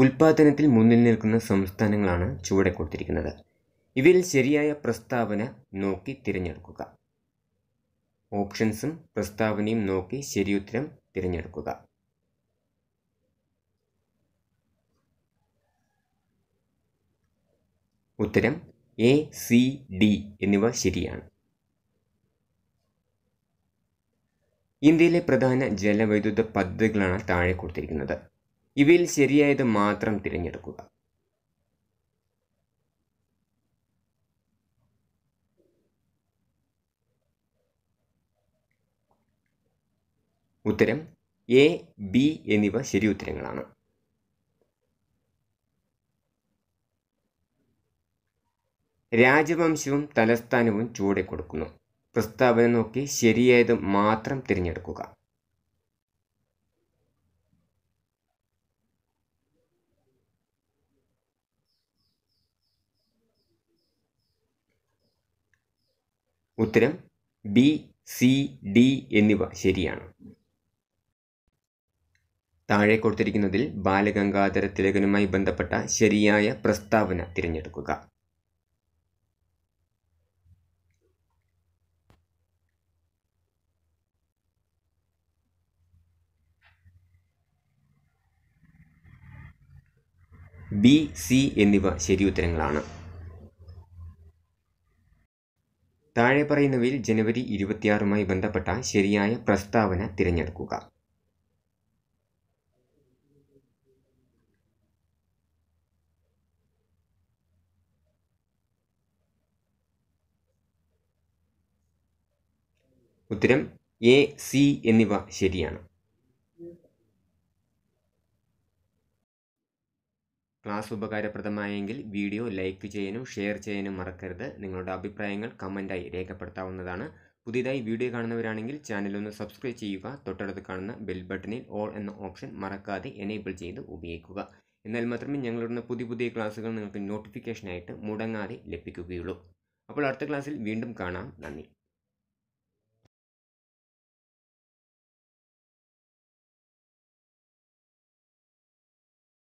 ഉൽപാദനത്തിൽ മുന്നിൽ നിൽക്കുന്ന സംസ്ഥാനങ്ങളാണ് ചുവടെ കൊടുത്തിരിക്കുന്നത് ഇവയിൽ ശരിയായ പ്രസ്താവന നോക്കി തിരഞ്ഞെടുക്കുക ഓപ്ഷൻസും പ്രസ്താവനയും നോക്കി ശരിയുത്തരം തിരഞ്ഞെടുക്കുക ഉത്തരം എ സി ഡി എന്നിവ ശരിയാണ് ഇന്ത്യയിലെ പ്രധാന ജലവൈദ്യുത പദ്ധതികളാണ് താഴെ കൊടുത്തിരിക്കുന്നത് ഇവയിൽ ശരിയായത് മാത്രം തിരഞ്ഞെടുക്കുക ഉത്തരം എ ബി എന്നിവ ശരി ഉത്തരങ്ങളാണ് രാജവംശവും തലസ്ഥാനവും ചൂടെ കൊടുക്കുന്നു പ്രസ്താവന നോക്കി ശരിയായത് മാത്രം തിരഞ്ഞെടുക്കുക ഉത്തരം ബി സി ഡി എന്നിവ ശരിയാണ് താഴെ കൊടുത്തിരിക്കുന്നതിൽ ബാലഗംഗാധര തിലകനുമായി ബന്ധപ്പെട്ട ശരിയായ പ്രസ്താവന തിരഞ്ഞെടുക്കുക ബി സി എന്നിവ ശരിയുത്തരങ്ങളാണ് താഴെ പറയുന്നവയിൽ ജനുവരി ഇരുപത്തിയാറുമായി ബന്ധപ്പെട്ട ശരിയായ പ്രസ്താവന തിരഞ്ഞെടുക്കുക ഉത്തരം എ സി എന്നിവ ശരിയാണ് ക്ലാസ് ഉപകാരപ്രദമായെങ്കിൽ വീഡിയോ ലൈക്ക് ചെയ്യാനും ഷെയർ ചെയ്യാനും മറക്കരുത് നിങ്ങളുടെ അഭിപ്രായങ്ങൾ കമൻറ്റായി രേഖപ്പെടുത്താവുന്നതാണ് പുതിയതായി വീഡിയോ കാണുന്നവരാണെങ്കിൽ ചാനൽ ഒന്ന് സബ്സ്ക്രൈബ് ചെയ്യുക തൊട്ടടുത്ത് കാണുന്ന ബെൽ ബട്ടണിൽ ഓൾ എന്ന ഓപ്ഷൻ മറക്കാതെ എനേബിൾ ചെയ്ത് ഉപയോഗിക്കുക എന്നാൽ മാത്രമേ ഞങ്ങളുടെ പുതിയ പുതിയ ക്ലാസ്സുകൾ നിങ്ങൾക്ക് നോട്ടിഫിക്കേഷനായിട്ട് മുടങ്ങാതെ ലഭിക്കുകയുള്ളൂ അപ്പോൾ അടുത്ത ക്ലാസ്സിൽ വീണ്ടും കാണാം നന്ദി